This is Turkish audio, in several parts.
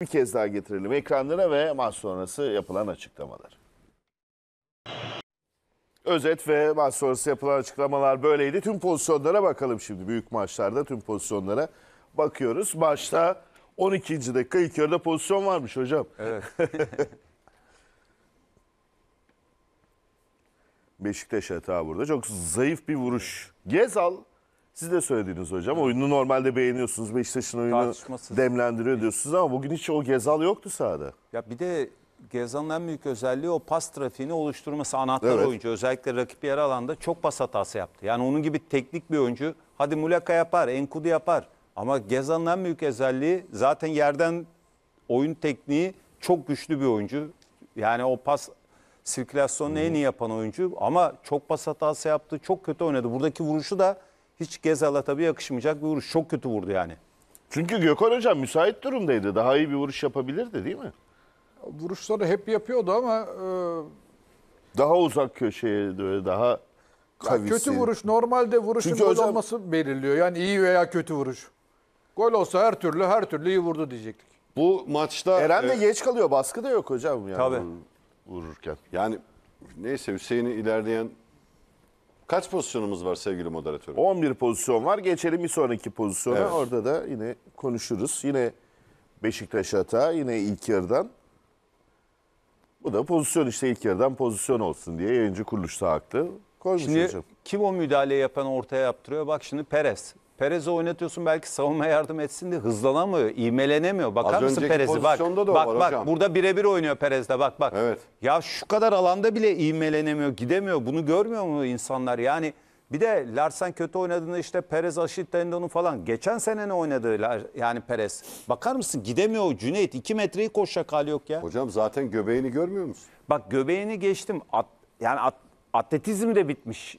Bir kez daha getirelim ekranlara ve maç sonrası yapılan açıklamalar. Özet ve maç sonrası yapılan açıklamalar böyleydi. Tüm pozisyonlara bakalım şimdi. Büyük maçlarda tüm pozisyonlara bakıyoruz. Başta 12. dakika ilk yarıda pozisyon varmış hocam. Evet. Beşiktaş hata burada. Çok zayıf bir vuruş. Gezal siz de söylediğiniz hocam. Oyunu normalde beğeniyorsunuz. Beşiktaş'ın oyunu Tartışmasız. demlendiriyor diyorsunuz ama bugün hiç o gezal yoktu sahada. Ya bir de Gezal'ın en büyük özelliği o pas trafiğini oluşturması. Anahtar Evet. oyuncu özellikle rakip yer alanda çok pas hatası yaptı. Yani onun gibi teknik bir oyuncu. Hadi Muleka yapar, Enkudu yapar. Ama Gezal'ın en büyük özelliği zaten yerden oyun tekniği çok güçlü bir oyuncu. Yani o pas sirkülasyonunu en iyi yapan oyuncu ama çok pas hatası yaptı, çok kötü oynadı. Buradaki vuruşu da hiç Gezal'a tabii yakışmayacak bir vuruş. Çok kötü vurdu yani. Çünkü Gökhan Hocam müsait durumdaydı. Daha iyi bir vuruş yapabilirdi değil mi? Vuruşları hep yapıyordu ama... E... Daha uzak köşeye böyle daha kavisi. Kötü vuruş normalde vuruşun Çünkü gol hocam... olması belirliyor. Yani iyi veya kötü vuruş. Gol olsa her türlü her türlü iyi vurdu diyecektik. Bu maçta... Eren de e... geç kalıyor. Baskı da yok hocam. Yani Tabii. Vururken. Yani neyse Hüseyin'i ilerleyen Kaç pozisyonumuz var sevgili moderatörüm? 11 pozisyon var. Geçelim bir sonraki pozisyona. Evet. Orada da yine konuşuruz. Yine Beşiktaş hata, yine ilk yarıdan. Bu da pozisyon işte ilk yarıdan pozisyon olsun diye yayıncı kuruluş da haklı. Koymuş Şimdi hocam. kim o müdahale yapan ortaya yaptırıyor? Bak şimdi Perez. Perez'i oynatıyorsun belki savunma yardım etsin diye hızlanamıyor, imelenemiyor. Bakar Az mısın Perez'i? Bak, da o bak, var bak hocam. burada birebir oynuyor Perez'de bak bak. Evet. Ya şu kadar alanda bile imelenemiyor, gidemiyor. Bunu görmüyor mu insanlar? Yani bir de Larsen kötü oynadığında işte Perez, Aşit Tendon'u falan. Geçen sene ne oynadı yani Perez? Bakar mısın gidemiyor Cüneyt. 2 metreyi koşacak hali yok ya. Hocam zaten göbeğini görmüyor musun? Bak göbeğini geçtim. At, yani at, atletizm de bitmiş.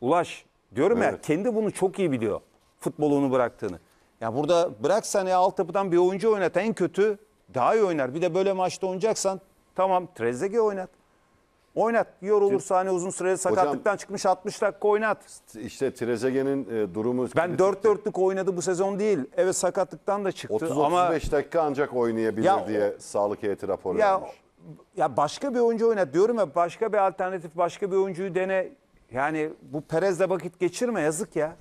Ulaş Diyorum evet. ya kendi bunu çok iyi biliyor. Futbolunu bıraktığını. Ya burada bıraksan ya altyapıdan bir oyuncu oynat en kötü daha iyi oynar. Bir de böyle maçta oynayacaksan tamam Trezeguet oynat. Oynat. Yorulursa hani uzun süreli sakatlıktan Hocam, çıkmış 60 dakika oynat. İşte Trezeguet'in e, durumu... Ben 4-4'lük oynadı bu sezon değil. Evet sakatlıktan da çıktı 30-35 ama... dakika ancak oynayabilir ya, diye sağlık heyeti raporu ya, vermiş. Ya başka bir oyuncu oynat diyorum ya başka bir alternatif başka bir oyuncuyu dene. Yani bu Perez'le vakit geçirme yazık ya.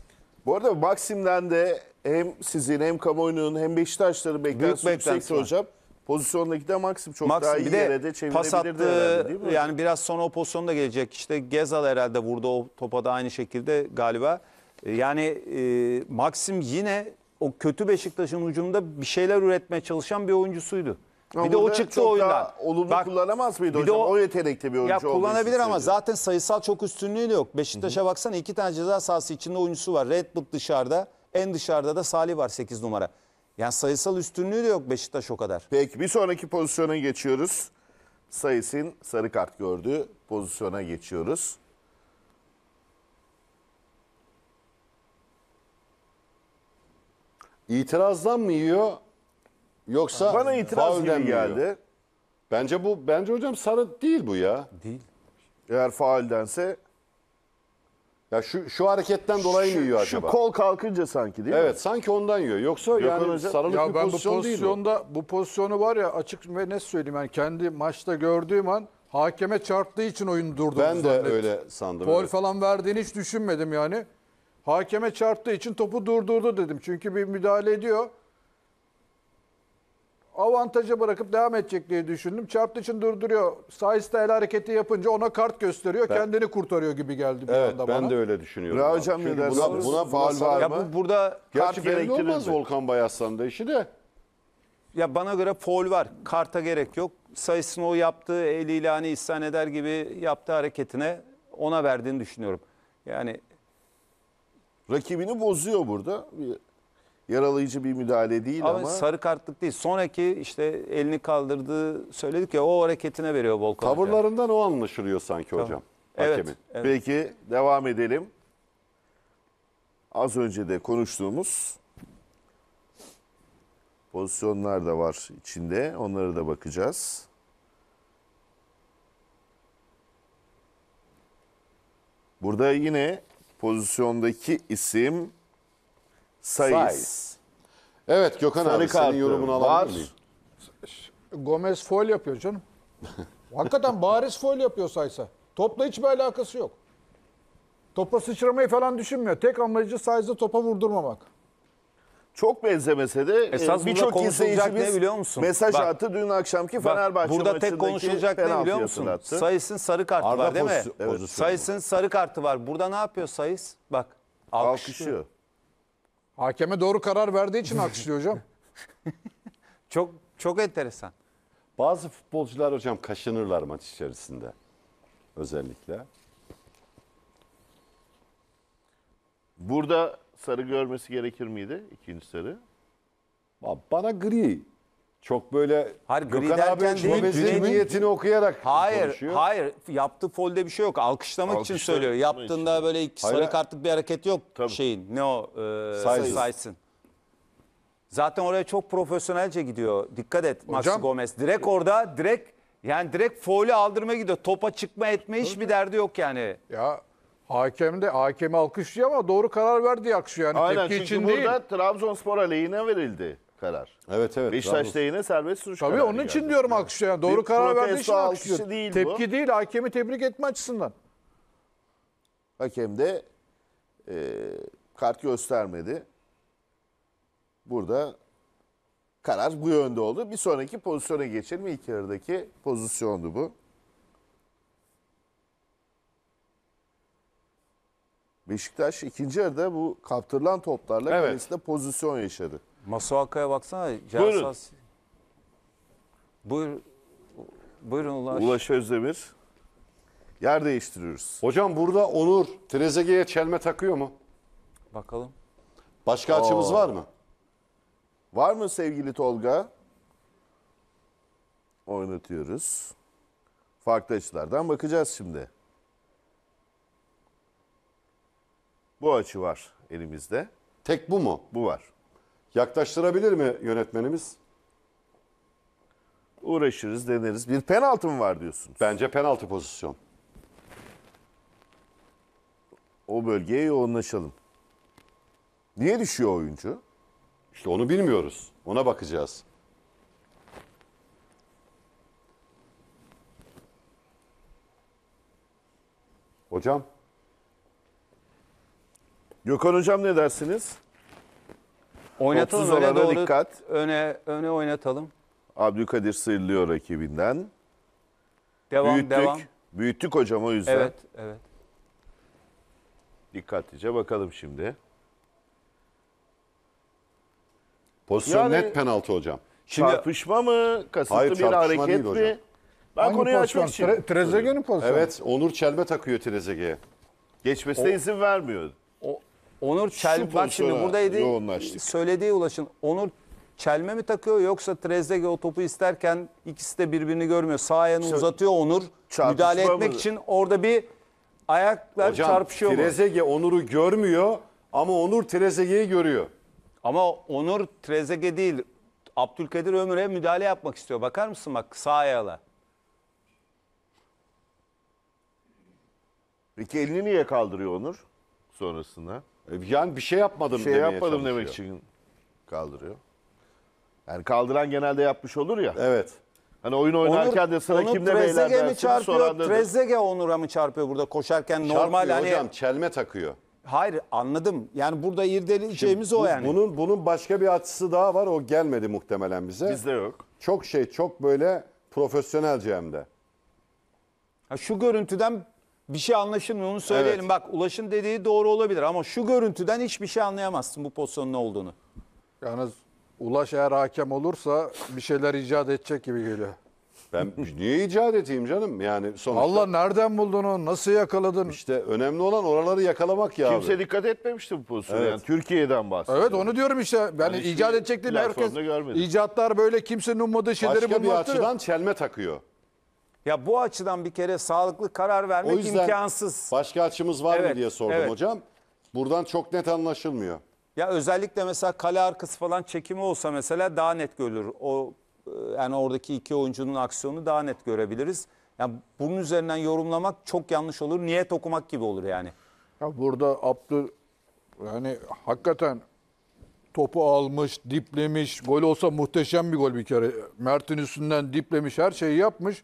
Bu arada Maxim'den de hem sizin hem kamuoyunun hem Beşiktaşların beklentisi yüksekti beklentisi var. hocam. Pozisyondaki de Maxim çok Maxim daha iyi bir yere de de pas herhalde değil mi? Yani biraz sonra o pozisyonda gelecek. İşte Gezal herhalde vurdu o topa da aynı şekilde galiba. E, yani e, Maxim yine o kötü Beşiktaş'ın ucunda bir şeyler üretmeye çalışan bir oyuncusuydu. Ama bir de o çıktı çok oyundan. Daha olumlu Bak, kullanamaz mıydı bir hocam? De o, o yetenekte bir oyuncu ya kullanabilir ama söylüyor. zaten sayısal çok üstünlüğü de yok. Beşiktaş'a baksana iki tane ceza sahası içinde oyuncusu var. Red Redwood dışarıda, en dışarıda da Salih var 8 numara. Yani sayısal üstünlüğü de yok Beşiktaş o kadar. Peki bir sonraki pozisyona geçiyoruz. Sayısın sarı kart gördüğü pozisyona geçiyoruz. İtirazdan mı yiyor? Yoksa Bana itiraz gibi denmiyor. geldi. Bence bu bence hocam sarı değil bu ya. Değil. Eğer faaldense Ya şu şu hareketten dolayı mı yiyor acaba? şu kol kalkınca sanki değil mi? evet sanki ondan yiyor. Yoksa yani hocam. sarılık bir ben pozisyon bu değil bu. bu pozisyonu var ya açık ve ne söyleyeyim yani kendi maçta gördüğüm an hakeme çarptığı için oyunu durdurdu. Ben de zannettim. öyle sandım. Gol falan verdiğini hiç düşünmedim yani. Hakeme çarptığı için topu durdurdu dedim. Çünkü bir müdahale ediyor. Avantajı bırakıp devam edecek diye düşündüm. Çarptığı için durduruyor. Sainz el hareketi yapınca ona kart gösteriyor. Ben, kendini kurtarıyor gibi geldi bir evet, anda bana. ben de öyle düşünüyorum. Bravo hocam ne dersin? Buna, buna faal var ya mı? bu, burada Gerçi kart gerekli olmaz mi? Volkan Bayaslan'da işi de. Ya bana göre foul var. Karta gerek yok. Sayısın o yaptığı eliyle hani isyan eder gibi yaptığı hareketine ona verdiğini düşünüyorum. Yani Rakibini bozuyor burada yaralayıcı bir müdahale değil ama. Ama sarı kartlık değil. Sonraki işte elini kaldırdığı söyledik ya o hareketine veriyor Volkan Hoca. Tavırlarından o anlaşılıyor sanki hocam. Evet, Hakemin. evet. Peki devam edelim. Az önce de konuştuğumuz pozisyonlar da var içinde. Onlara da bakacağız. Burada yine pozisyondaki isim Sayıs. Evet Gökhan Sarı abi kartı senin yorumunu var. alabilir miyim? Gomez foil yapıyor canım. Hakikaten bariz foil yapıyor Saysa. Topla hiçbir alakası yok. Topa sıçramayı falan düşünmüyor. Tek amacı Saysa topa vurdurmamak. Çok benzemese de e, Esas burada birçok konuşulacak ne biliyor musun? mesaj Bak. attı dün akşamki Fenerbahçe Fenerbahçe burada tek konuşulacak ne biliyor musun? Sayıs'ın sarı kartı Arda var değil mi? Evet. Sayıs'ın sarı kartı var. Burada ne yapıyor Sayıs? Bak alkışlıyor. Alkışlıyor. Hakeme doğru karar verdiği için alkışlıyor hocam. çok çok enteresan. Bazı futbolcular hocam kaşınırlar maç içerisinde. Özellikle. Burada sarı görmesi gerekir miydi? ikinci sarı. Ba- Bana gri çok böyle Hayır, gri Gökhan abi Cüneyt'in- niyetini okuyarak Hayır, konuşuyor. hayır. Yaptığı folde bir şey yok. Alkışlamak için Alkışlamak söylüyor. için. Yaptığında böyle iki Hayır, sarı hayır. kartlık bir hareket yok Tabii. şeyin. Ne o? E, Saysın. Saysın. Zaten oraya çok profesyonelce gidiyor. Dikkat et Maxi Gomez. Direkt orada direkt yani direkt faulü aldırmaya gidiyor. Topa çıkma etme hiç bir derdi yok yani. Ya hakem de hakemi alkışlıyor ama doğru karar verdi diye Yani Aynen tepki çünkü için değil. burada Trabzonspor aleyhine verildi karar. Evet evet. Beşiktaş'ta yine serbest vuruş Tabii onun için geldi. diyorum alkışlıyor. Yani doğru Bir karar verdiği için protesto alkışlıyor. alkışı değil bu. Tepki değil hakemi tebrik etme açısından. Hakem de e, kart göstermedi. Burada karar bu yönde oldu. Bir sonraki pozisyona geçelim. İlk yarıdaki pozisyondu bu. Beşiktaş ikinci yarıda bu kaptırılan toplarla Evet. kalesinde pozisyon yaşadı. Masuaka'ya baksana. Buyurun. Cihazsaz... Buyur. Buyurun Ulaş. Ulaş Özdemir. Yer değiştiriyoruz. Hocam burada Onur Trezeguet'e çelme takıyor mu? Bakalım. Başka açımız var mı? Var mı sevgili Tolga? Oynatıyoruz. Farklı açılardan bakacağız şimdi. Bu açı var elimizde. Tek bu mu? Bu var. Yaklaştırabilir mi yönetmenimiz? Uğraşırız, deneriz. Bir penaltı mı var diyorsunuz? Bence penaltı pozisyon. O bölgeye yoğunlaşalım. Niye düşüyor oyuncu? İşte onu bilmiyoruz. Ona bakacağız. Hocam. Gökhan Hocam ne dersiniz? Oynatalım Topsuz öne doğru. dikkat. Öne, öne oynatalım. Abdülkadir sıyrılıyor rakibinden. Devam büyüttük. devam. Büyüttük hocam o yüzden. Evet evet. Dikkatlice bakalım şimdi. Pozisyon Yani- net penaltı hocam. Şimdi çarpışma mı? Kasıtlı Hayır, bir hareket mi? Ben Hangi konuyu pozisyon? açmak için. Tre- Trezeguet'in pozisyonu. Evet Onur çelme takıyor Trezeguet'e. Geçmesine izin vermiyor. Onur Çel bak şimdi buradaydı. yoğunlaştık. Söylediği ulaşın. Onur Çelme mi takıyor yoksa Trezeguet o topu isterken ikisi de birbirini görmüyor. Sağ ayağını uzatıyor Onur. Müdahale etmek mı? için orada bir ayaklar Hocam çarpışıyor mu? Trezeguet Onur'u görmüyor ama Onur Trezeguet'i görüyor. Ama Onur Trezeguet değil. Abdülkadir Ömür'e müdahale yapmak istiyor. Bakar mısın bak sağ ayağına. Peki elini niye kaldırıyor Onur sonrasında? E, yani bir şey yapmadım bir şey demeye yapmadım çalışıyor. demek için kaldırıyor. Yani kaldıran genelde yapmış olur ya. Evet. Hani oyun oynarken de sana Onur kimde beyler Trezeguet mi dersiniz çarpıyor? soran Trezeguet Onur'a mı çarpıyor burada koşarken normal Çarpmıyor hani? hocam çelme takıyor. Hayır anladım. Yani burada irdeleyeceğimiz o yani. Bunun bunun başka bir açısı daha var. O gelmedi muhtemelen bize. Bizde yok. Çok şey çok böyle profesyonelce hem de. Ha, şu görüntüden bir şey anlaşılmıyor onu söyleyelim. Evet. Bak Ulaş'ın dediği doğru olabilir ama şu görüntüden hiçbir şey anlayamazsın bu pozisyonun ne olduğunu. Yalnız Ulaş eğer hakem olursa bir şeyler icat edecek gibi geliyor. Ben niye icat edeyim canım? Yani sonuçta Allah nereden buldun onu? Nasıl yakaladın? İşte önemli olan oraları yakalamak ya. Kimse abi. dikkat etmemişti bu pozisyona. Evet. Yani Türkiye'den bahsediyor. Evet onu diyorum işte. Yani Ben icat edecek Herkes görmedim. icatlar böyle kimsenin ummadığı şeyleri Başka bir bulmaktır. açıdan çelme takıyor. Ya bu açıdan bir kere sağlıklı karar vermek O yüzden imkansız. başka açımız var Evet, mı diye sordum evet. hocam. Buradan çok net anlaşılmıyor. Ya özellikle mesela kale arkası falan çekimi olsa mesela daha net görülür. O e, yani oradaki iki oyuncunun aksiyonu daha net görebiliriz. Yani bunun üzerinden yorumlamak çok yanlış olur. Niyet okumak gibi olur yani. Ya burada Abdül yani hakikaten topu almış, diplemiş. Gol olsa muhteşem bir gol bir kere. Mert'in üstünden diplemiş, her şeyi yapmış.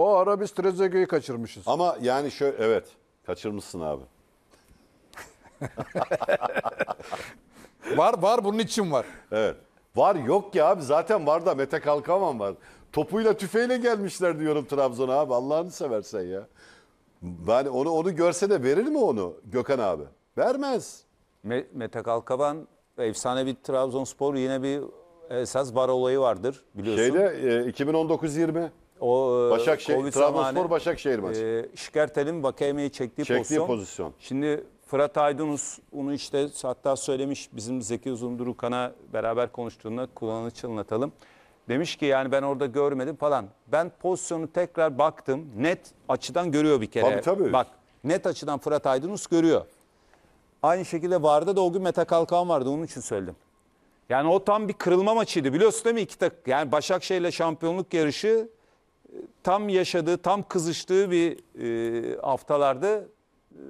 O ara biz Trezeguet'i kaçırmışız. Ama yani şöyle evet kaçırmışsın abi. var var bunun için var. Evet. Var yok ya abi zaten var da Mete Kalkaman var. Topuyla tüfeğiyle gelmişler diyorum Trabzon abi Allah'ını seversen ya. Yani onu onu görse de verir mi onu Gökhan abi? Vermez. Me- Mete Kalkaban efsane bir Trabzonspor yine bir esas var olayı vardır biliyorsun. Şeyde e, 2019-20 o e, Başakşehir, Trabzonspor Başakşehir e, maçı. e, Şikertel'in Vakayemi'yi çektiği, Çektiği pozisyon. pozisyon. Şimdi Fırat Aydınus onu işte hatta söylemiş bizim Zeki Uzundurukan'a beraber konuştuğunda kulağını çınlatalım. Demiş ki yani ben orada görmedim falan. Ben pozisyonu tekrar baktım. Net açıdan görüyor bir kere. Tabii, tabii. Bak net açıdan Fırat Aydınus görüyor. Aynı şekilde vardı da o gün Mete Kalkan vardı onun için söyledim. Yani o tam bir kırılma maçıydı biliyorsun değil mi? İki tak yani Başakşehir'le şampiyonluk yarışı tam yaşadığı, tam kızıştığı bir e, haftalardı.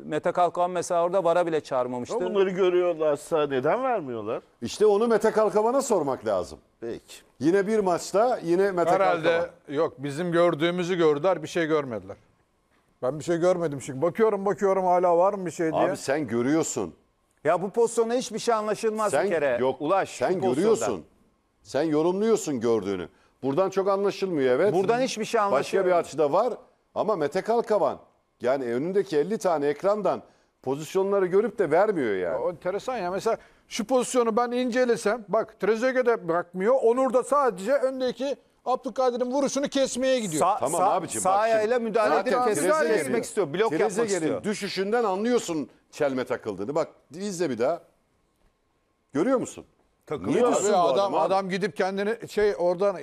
Mete Kalkan mesela orada vara bile çağırmamıştı. Ama bunları görüyorlarsa neden vermiyorlar? İşte onu Mete Kalkavan'a sormak lazım. Peki. Yine bir maçta yine Mete Herhalde Kalkavan. yok bizim gördüğümüzü gördüler bir şey görmediler. Ben bir şey görmedim çünkü. Bakıyorum bakıyorum hala var mı bir şey diye. Abi sen görüyorsun. Ya bu pozisyonda hiçbir şey anlaşılmaz sen, bir kere. Yok, Ulaş sen görüyorsun. Sen yorumluyorsun gördüğünü. Buradan çok anlaşılmıyor evet. Buradan hiçbir şey anlaşılmıyor. Başka bir açıda var ama Mete Kalkavan yani önündeki 50 tane ekrandan pozisyonları görüp de vermiyor yani. O enteresan ya. Mesela şu pozisyonu ben incelesem bak Trezeguet de bırakmıyor. Onur da sadece öndeki Abdülkadir'in vuruşunu kesmeye gidiyor. Sa tamam sa abicim. Sağ ayağıyla müdahale edip kesmek, kesmek istiyor. Blok yapmak istiyor. düşüşünden anlıyorsun çelme takıldığını. Bak izle bir daha. Görüyor musun? Takılıyor. Niye abi, adam, adam gidip kendini şey oradan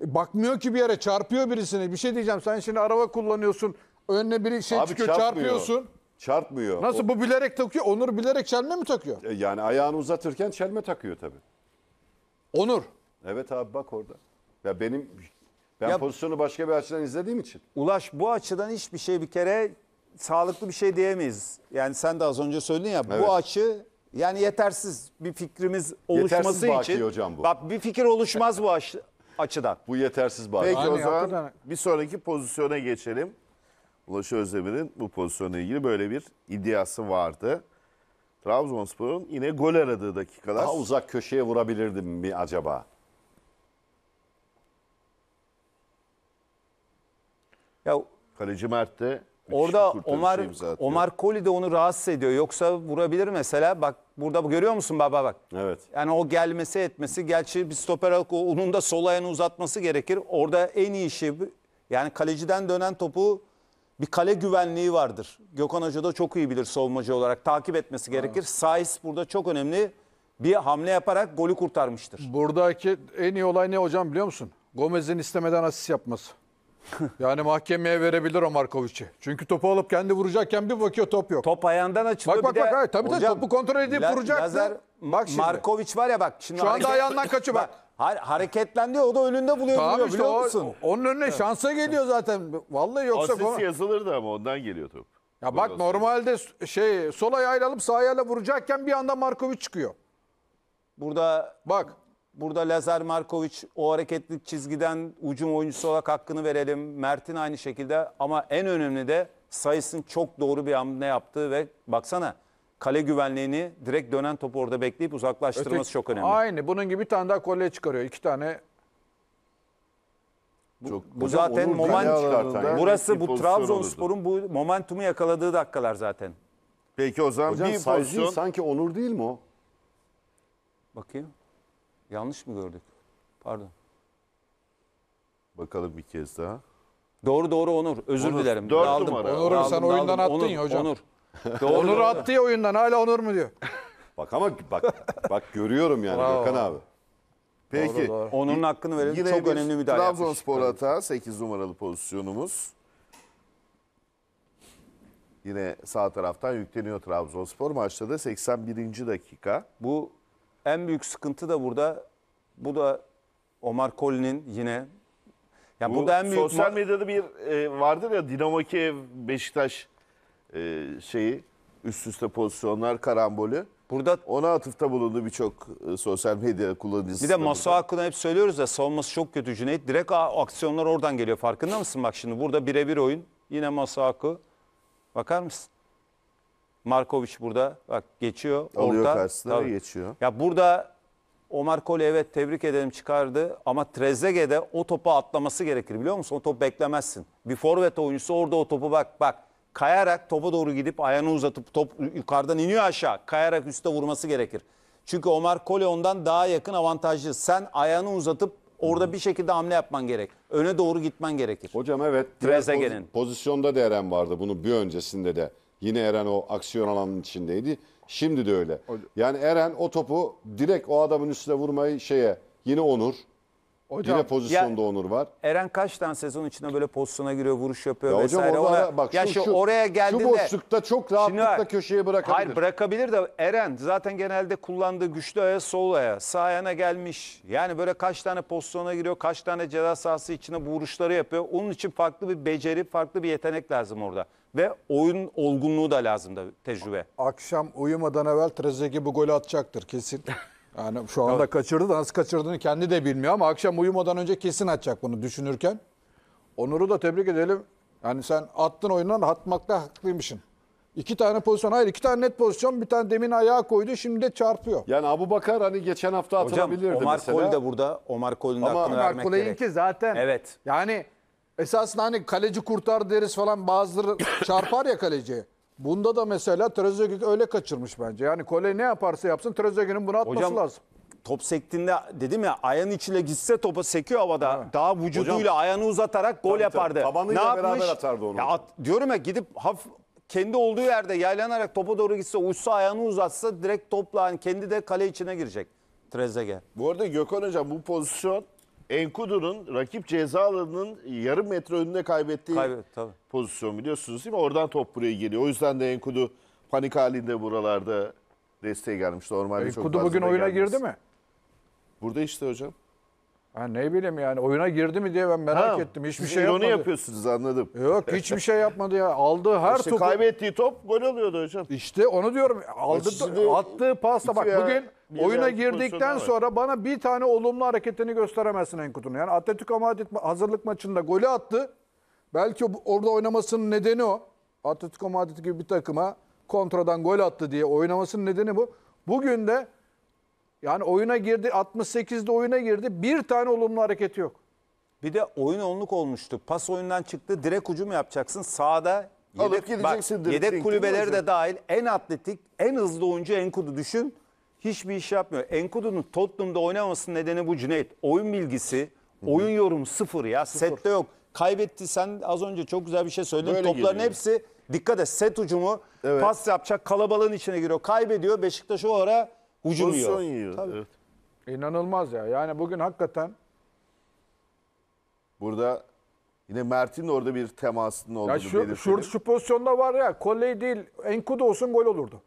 e, bakmıyor ki bir yere çarpıyor birisini. Bir şey diyeceğim sen şimdi araba kullanıyorsun. Önüne biri şey Abi çıkıyor çarpmıyor. çarpıyorsun. Çarpmıyor. Nasıl o... bu bilerek takıyor? Onur bilerek çelme mi takıyor? E, yani ayağını uzatırken çelme takıyor tabii. Onur. Evet abi bak orada. Ya benim ben ya, pozisyonu başka bir açıdan izlediğim için. Ulaş bu açıdan hiçbir şey bir kere sağlıklı bir şey diyemeyiz. Yani sen de az önce söyledin ya evet. bu açı yani yetersiz bir fikrimiz oluşması yetersiz için. Yetersiz hocam bu. Bak bir fikir oluşmaz bu açı açıdan. Bu yetersiz bari. Peki Aynen, o zaman hakikaten. bir sonraki pozisyona geçelim. Ulaş Özdemir'in bu pozisyonla ilgili böyle bir iddiası vardı. Trabzonspor'un yine gol aradığı dakikalar. Daha uzak köşeye vurabilirdim mi acaba? Ya Kaleci Mert de Orada Omar Omar Koli de onu rahatsız ediyor. Yoksa vurabilir mesela. Bak burada görüyor musun baba bak. Evet. Yani o gelmesi etmesi. Gerçi bir stoper olarak onun da sol ayağını uzatması gerekir. Orada en iyi şey yani kaleciden dönen topu bir kale güvenliği vardır. Gökhan Hoca da çok iyi bilir savunmacı olarak. Takip etmesi gerekir. Evet. Saiz burada çok önemli bir hamle yaparak golü kurtarmıştır. Buradaki en iyi olay ne hocam biliyor musun? Gomez'in istemeden asist yapması. yani mahkemeye verebilir o Markoviç'i Çünkü topu alıp kendi vuracakken bir bakıyor top yok. Top ayağından açılıyor. Bak bak bak hayır, tabii tabii topu kontrol edip la, vuracak. Lazer, bak şimdi. Markovic var ya bak. Şimdi Şu anda ayağından kaçıyor bak. hareketlendi o da önünde buluyor, tamam buluyor işte biliyor o, musun? onun önüne evet. şansa geliyor zaten. Vallahi yoksa... Asist falan... yazılırdı ama ondan geliyor top. Ya bak olsun. normalde şey sol ayağıyla alıp sağ ayağıyla vuracakken bir anda Markoviç çıkıyor. Burada bak Burada Lazar Markovic o hareketli çizgiden ucum oyuncusu olarak hakkını verelim. Mert'in aynı şekilde ama en önemli de Sayıs'ın çok doğru bir hamle yaptığı ve baksana kale güvenliğini direkt dönen topu orada bekleyip uzaklaştırması Öteki, çok önemli. Aynı bunun gibi bir tane daha kolye çıkarıyor. iki tane bu, Çok, bu zaten moment Burası bu Trabzonspor'un bu momentumu yakaladığı dakikalar zaten. Peki o zaman hocam, bir pozisyon sanki Onur değil mi o? Bakayım. Yanlış mı gördük? Pardon. Bakalım bir kez daha. Doğru doğru Onur. Özür Onur, dilerim. Dört Daldım. numara. Onur'u sen Daldım, oyundan daldım. attın Onur, ya hocam. Onur. Doğru, Onur attı ya oyundan hala Onur mu diyor. Bak ama bak bak görüyorum yani Bravo. Gökhan abi. Peki. doğru. Onur'un hakkını verelim. Yine Çok bir önemli bir yapmış. Trabzonspor hata 8 numaralı pozisyonumuz. Yine sağ taraftan yükleniyor Trabzonspor. Maçta da 81. dakika. Bu en büyük sıkıntı da burada bu da Omar Colin'in yine ya bu, bu da en büyük sosyal medyada bir e, vardır ya Dinamo Kiev Beşiktaş e, şeyi üst üste pozisyonlar karambolü. Burada ona atıfta bulundu birçok e, sosyal medya kullanıcısı. Bir de Maso hakkında hep söylüyoruz ya savunması çok kötü Cüneyt. Direkt aksiyonlar oradan geliyor farkında mısın? Bak şimdi burada birebir oyun. Yine Maso Hakkı. Bakar mısın? Markovic burada bak geçiyor. Alıyor orta. karşısına Tabii. geçiyor. Ya burada Omar Koli evet tebrik edelim çıkardı ama Trezeguet'e o topu atlaması gerekir biliyor musun? O topu beklemezsin. Bir forvet oyuncusu orada o topu bak bak kayarak topa doğru gidip ayağını uzatıp top yukarıdan iniyor aşağı. Kayarak üste vurması gerekir. Çünkü Omar Koli ondan daha yakın avantajlı. Sen ayağını uzatıp orada bir şekilde hamle yapman gerek. Öne doğru gitmen gerekir. Hocam evet. Trezeguet'in. Pozisyonda da Eren vardı bunu bir öncesinde de. Yine Eren o aksiyon alanının içindeydi. Şimdi de öyle. Yani Eren o topu direkt o adamın üstüne vurmayı şeye yine Onur Hocam, Yine pozisyonda ya, Onur var. Eren kaç tane sezon içinde böyle pozisyona giriyor, vuruş yapıyor ya vesaire. Hocam orada, Ona, bak, ya şu, şu, oraya geldiğinde... Şu boşlukta çok rahatlıkla şimdi, köşeye bırakabilir. Hayır bırakabilir de Eren zaten genelde kullandığı güçlü aya sol ayağı. Sağ ayağına gelmiş. Yani böyle kaç tane pozisyona giriyor, kaç tane ceza sahası içinde vuruşları yapıyor. Onun için farklı bir beceri, farklı bir yetenek lazım orada. Ve oyun olgunluğu da lazım da tecrübe. Akşam uyumadan evvel Trezeguet bu golü atacaktır kesin. Yani şu anda evet. kaçırdı da nasıl kaçırdığını kendi de bilmiyor ama akşam uyumadan önce kesin atacak bunu düşünürken. Onur'u da tebrik edelim. Yani sen attın oyundan atmakta haklıymışsın. İki tane pozisyon. Hayır iki tane net pozisyon. Bir tane demin ayağa koydu. Şimdi de çarpıyor. Yani Abu Bakar hani geçen hafta atılabilirdi Hocam, Omar mesela. Omar Kol de burada. Omar Kol'un da hakkını Omar vermek gerek. ki zaten. Evet. Yani esasında hani kaleci kurtar deriz falan bazıları çarpar ya kaleciye. Bunda da mesela Trezeguet öyle kaçırmış bence. Yani Kole ne yaparsa yapsın Trezeguet'in bunu atması Hocam, lazım. Top sektiğinde dedim ya ayağın içine gitse topa sekiyor havada. Evet. Daha vücuduyla Hocam, ayağını uzatarak gol tabii, yapardı. Tabii, ne yapmış? beraber atardı onu. Ya at, diyorum ya gidip haf kendi olduğu yerde yaylanarak topa doğru gitse uçsa ayağını uzatsa direkt topla yani kendi de kale içine girecek Trezeguet. Bu arada Gökhan Hocam bu pozisyon Enkudu'nun rakip ceza alanının yarım metre önüne kaybettiği Kaybet, tabii. pozisyon biliyorsunuz değil mi? Oradan top buraya geliyor. O yüzden de Enkudu panik halinde buralarda desteğe gelmiş. Normalde çok Enkudu fazla bugün da oyuna gelmez. girdi mi? Burada işte hocam. Ha, ne bileyim yani oyuna girdi mi diye ben merak Ha, ettim. Hiçbir şey ironi yapmadı. yapıyorsunuz anladım. Yok hiçbir şey yapmadı ya. Aldı her İşte topu. kaybettiği top gol oluyordu hocam. İşte onu diyorum. Aldı, Açısı attığı pasta bak ya. bugün bir Oyuna girdikten sonra bana bir tane olumlu hareketini gösteremezsin Enkutu'nu. Yani Atletico Madrid hazırlık maçında golü attı. Belki orada oynamasının nedeni o. Atletico Madrid gibi bir takıma kontradan gol attı diye oynamasının nedeni bu. Bugün de yani oyuna girdi 68'de oyuna girdi bir tane olumlu hareketi yok. Bir de oyun onluk olmuştu. Pas oyundan çıktı. Direkt hücum yapacaksın. Sağda Alıp bak, gideceksin yedek kulübeleri de dahil en atletik, en hızlı oyuncu Enkudu düşün hiçbir iş yapmıyor. Enkudu'nun Tottenham'da oynamasının nedeni bu Cüneyt. Oyun bilgisi, oyun yorumu sıfır ya. Sıfır. Sette yok. Kaybetti sen az önce çok güzel bir şey söyledin. Böyle Topların geliyor. hepsi dikkat et set ucumu Evet. pas yapacak kalabalığın içine giriyor. Kaybediyor Beşiktaş o ara hücum Pozisyon yiyor. yiyor. Evet. İnanılmaz ya. Yani bugün hakikaten Burada yine Mert'in orada bir temasının olduğunu ya şu, şu, şu pozisyonda var ya Kolley değil Enkudu olsun gol olurdu.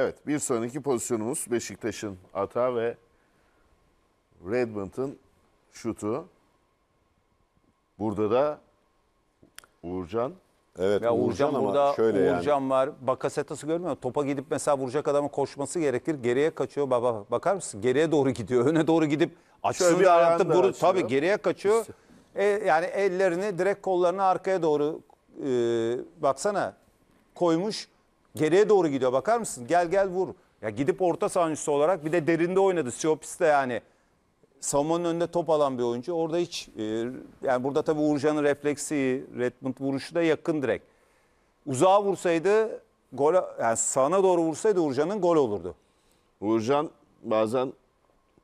Evet bir sonraki pozisyonumuz Beşiktaş'ın ata ve Redmond'ın şutu. Burada da Uğurcan. Evet Ya Uğurcan, burada şöyle Uğurcan var. Bakasetas'ı görmüyor musun? Topa gidip mesela vuracak adamın koşması gerekir. Geriye kaçıyor. Baba bakar mısın? Geriye doğru gidiyor. Öne doğru gidip açsın Şöyle bir diye ayağını Tabii geriye kaçıyor. E, yani ellerini direkt kollarını arkaya doğru e, baksana koymuş. Geriye doğru gidiyor bakar mısın? Gel gel vur. Ya gidip orta sahancısı olarak bir de derinde oynadı. Siopis de yani savunmanın önünde top alan bir oyuncu. Orada hiç e, yani burada tabii Uğurcan'ın refleksi, Redmond vuruşu da yakın direkt. Uzağa vursaydı gol yani sağına doğru vursaydı Uğurcan'ın gol olurdu. Uğurcan bazen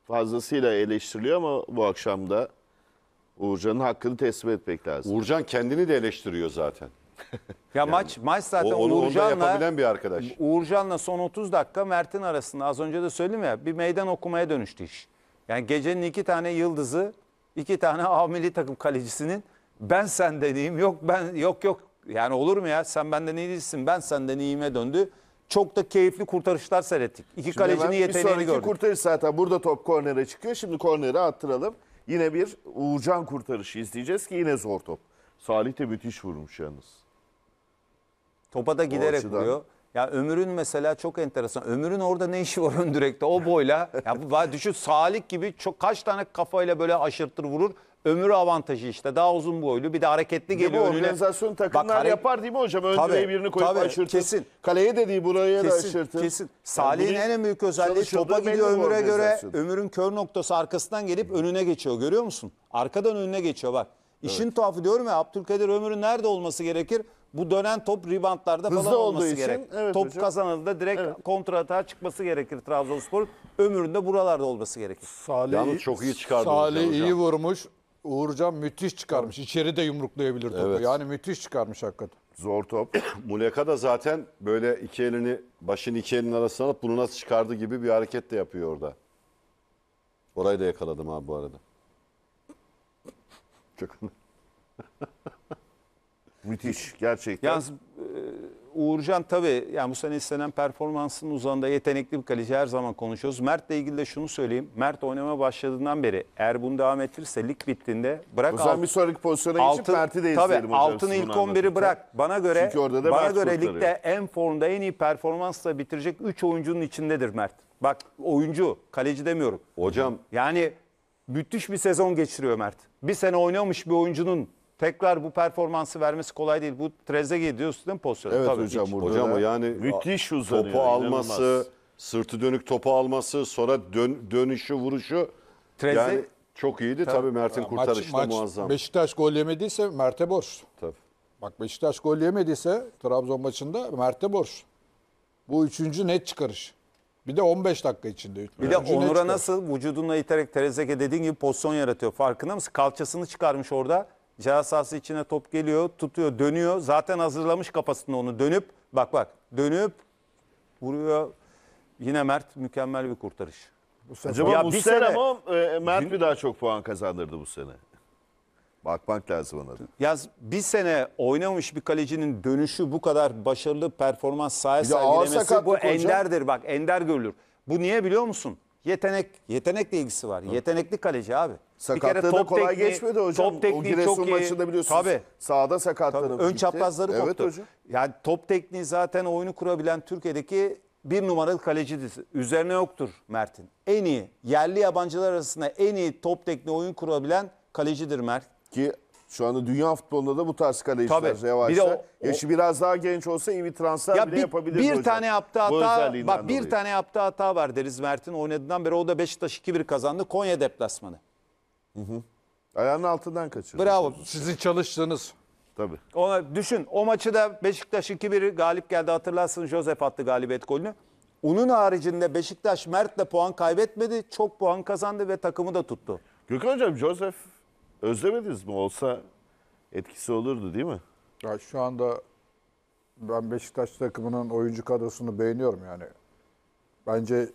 fazlasıyla eleştiriliyor ama bu akşam da Uğurcan'ın hakkını teslim etmek lazım. Uğurcan kendini de eleştiriyor zaten. Ya Yani maç maç zaten o- onu- Uğurcan'la yapabilen bir arkadaş. Uğurcan'la son 30 dakika Mert'in arasında az önce de söyledim ya bir meydan okumaya dönüştü iş. Yani gecenin iki tane yıldızı, iki tane A takım kalecisinin ben senden iyiyim yok ben yok yok yani olur mu ya sen benden iyi değilsin ben senden iyiyime döndü. Çok da keyifli kurtarışlar seyrettik. İki Şimdi kalecinin hemen Bir sonraki kurtarış zaten burada top kornere çıkıyor. Şimdi kornere attıralım. Yine bir Uğurcan kurtarışı izleyeceğiz ki yine zor top. Salih de müthiş vurmuş yalnız. Topa da giderek açıdan. vuruyor. Ya Ömür'ün mesela çok enteresan. Ömür'ün orada ne işi var ön direkte? O boyla. ya bu, düşün Salik gibi çok kaç tane kafayla böyle aşırtır vurur. Ömür avantajı işte daha uzun boylu bir de hareketli geliyor. önüne. organizasyon takımlar Bak, yapar değil mi hocam? Ön tabii, direğe birini koyup tabii, aşırtır. Kesin. Kaleye dediği buraya kesin, da aşırtır. Kesin. Salih'in yani en büyük özelliği topa gidiyor Ömür'e göre. Ömür'ün kör noktası arkasından gelip önüne geçiyor görüyor musun? Arkadan önüne geçiyor bak. İşin evet. tuhafı diyorum ya Abdülkadir Ömür'ün nerede olması gerekir? bu dönen top ribantlarda Hızlı falan olduğu olması için, gerek. evet top hocam. kazanıldı direkt Evet. kontra atağa çıkması gerekir Trabzonspor. Ömründe buralarda olması gerekir. Salih, Yalnız çok iyi çıkardı Salih hocam. iyi vurmuş. Uğurcan müthiş çıkarmış. İçeri de yumruklayabilir topu. Evet. Yani müthiş çıkarmış hakikaten. Zor top. Muleka da zaten böyle iki elini, başın iki elinin arasına alıp bunu nasıl çıkardı gibi bir hareket de yapıyor orada. Orayı da yakaladım abi bu arada. Çok Müthiş gerçekten. Yalnız e, Uğurcan tabii yani bu sene istenen performansının uzağında yetenekli bir kaleci her zaman konuşuyoruz. Mert'le ilgili de şunu söyleyeyim. Mert oynama başladığından beri eğer bunu devam ettirirse lig bittiğinde bırak O zaman alt- bir sonraki pozisyona geçip Mert'i de izleyelim tabii, hocam. Altın ilk bunu 11'i bırak. Bana göre Çünkü orada da bana Mert göre ligde en formda en iyi performansla bitirecek 3 oyuncunun içindedir Mert. Bak oyuncu, kaleci demiyorum. Hocam Yani müthiş bir sezon geçiriyor Mert. Bir sene oynamış bir oyuncunun tekrar bu performansı vermesi kolay değil. Bu Trezeguet diyorsun değil mi pozisyonu? Evet Tabii, hocam burada hocam yani müthiş uzanıyor. Topu alması, inanılmaz. sırtı dönük topu alması, sonra dön, dönüşü, vuruşu. Treze... Yani çok iyiydi. Tabii, Tabii Mert'in kurtarışı maç, da muazzam. Maç Beşiktaş gol yemediyse Mert'e borç. Tabii. Bak Beşiktaş gol yemediyse Trabzon maçında Mert'e borç. Bu üçüncü net çıkarış. Bir de 15 dakika içinde. Üç, bir de Onur'a nasıl vücudunla iterek Terezeke dediğin gibi pozisyon yaratıyor. Farkında mısın? Kalçasını çıkarmış orada. Ceza sahası içine top geliyor, tutuyor, dönüyor. Zaten hazırlamış kafasında onu dönüp bak bak dönüp vuruyor. Yine Mert mükemmel bir kurtarış. Bu sene. Acaba ya bu bir sene, sene mı e, e Mert mi daha çok puan kazandırdı bu sene? Bakmak lazım ona. Yaz bir sene oynamış bir kalecinin dönüşü bu kadar başarılı performans sahaya sergilemesi bu hocam. enderdir. Bak ender görülür. Bu niye biliyor musun? Yetenek, yetenekle ilgisi var. Yetenekli kaleci abi. Sakatlığı da kolay tekniği, geçmedi hocam. Top tekniği o Giresun çok iyi. maçında biliyorsunuz. Tabii. Sağda sakatlanıp Ön gitti. çaprazları evet, Hocam. Yani top tekniği zaten oyunu kurabilen Türkiye'deki bir numaralı kalecidir. Üzerine yoktur Mert'in. En iyi, yerli yabancılar arasında en iyi top tekniği oyun kurabilen kalecidir Mert. Ki şu anda dünya futbolunda da bu tarz kaleciler Tabii. revaçta. Bir de o, o, Yaşı biraz daha genç olsa iyi bir transfer ya bile bir, yapabilir Bir hocam. tane yaptı hata, bak dolayı. bir tane yaptı hata var deriz. Mert'in oynadığından beri. O da Beşiktaş 2-1 kazandı. Konya deplasmanı. Hı hı. Ayağının altından kaçırdı. Bravo. Sizin çalıştığınız. Tabii. Ona düşün. O maçı da Beşiktaş 2-1 galip geldi. Hatırlarsın Josef attı galibiyet golünü. Onun haricinde Beşiktaş Mert'le puan kaybetmedi. Çok puan kazandı ve takımı da tuttu. Gökhan Hocam Josef özlemediniz mi? Olsa etkisi olurdu değil mi? Ya şu anda ben Beşiktaş takımının oyuncu kadrosunu beğeniyorum yani. Bence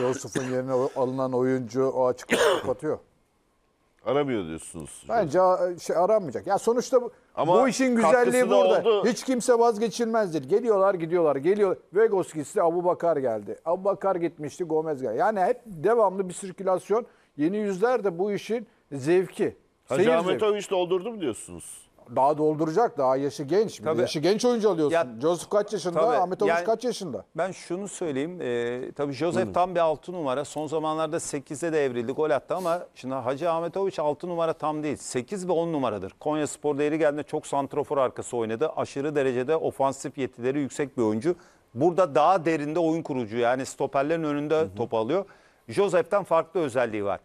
Yusuf'un yerine alınan oyuncu o açıklığı kapatıyor. Aramıyor diyorsunuz. Bence a- şey aranmayacak. Ya sonuçta bu, Ama bu işin güzelliği burada. oldu. Hiç kimse vazgeçilmezdir. Geliyorlar gidiyorlar. Geliyor. Vegos gitti Abu Bakar geldi. Abu Bakar gitmişti Gomez geldi. Yani hep devamlı bir sirkülasyon. Yeni yüzler de bu işin zevki. Hacı Ahmet zevki. Oviç doldurdu mu diyorsunuz? Daha dolduracak. Daha yaşı genç. Tabii. Yaşı genç oyuncu alıyorsun. Ya, Joseph kaç yaşında? Tabii. Ahmet Oviç yani, kaç yaşında? Ben şunu söyleyeyim. E, tabii Joseph tam bir altı numara. Son zamanlarda 8'e devrildi Gol attı ama şimdi Hacı Ahmet Oviç altı numara tam değil. 8 ve 10 numaradır. Konya Spor'da yeri geldiğinde çok santrofor arkası oynadı. Aşırı derecede ofansif yetileri yüksek bir oyuncu. Burada daha derinde oyun kurucu yani stoperlerin önünde Hı -hı. top alıyor. Joseph'ten farklı özelliği var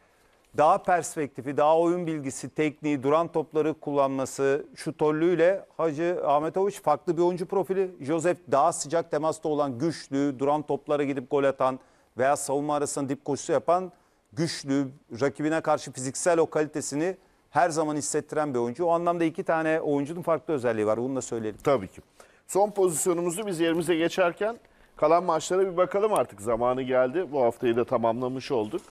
daha perspektifi, daha oyun bilgisi, tekniği, duran topları kullanması, şu tollüyle Hacı Ahmet Avuç farklı bir oyuncu profili. Josef daha sıcak temasta olan güçlü, duran toplara gidip gol atan veya savunma arasında dip koşusu yapan güçlü, rakibine karşı fiziksel o kalitesini her zaman hissettiren bir oyuncu. O anlamda iki tane oyuncunun farklı özelliği var. Bunu da söyleyelim. Tabii ki. Son pozisyonumuzu biz yerimize geçerken kalan maçlara bir bakalım artık. Zamanı geldi. Bu haftayı da tamamlamış olduk.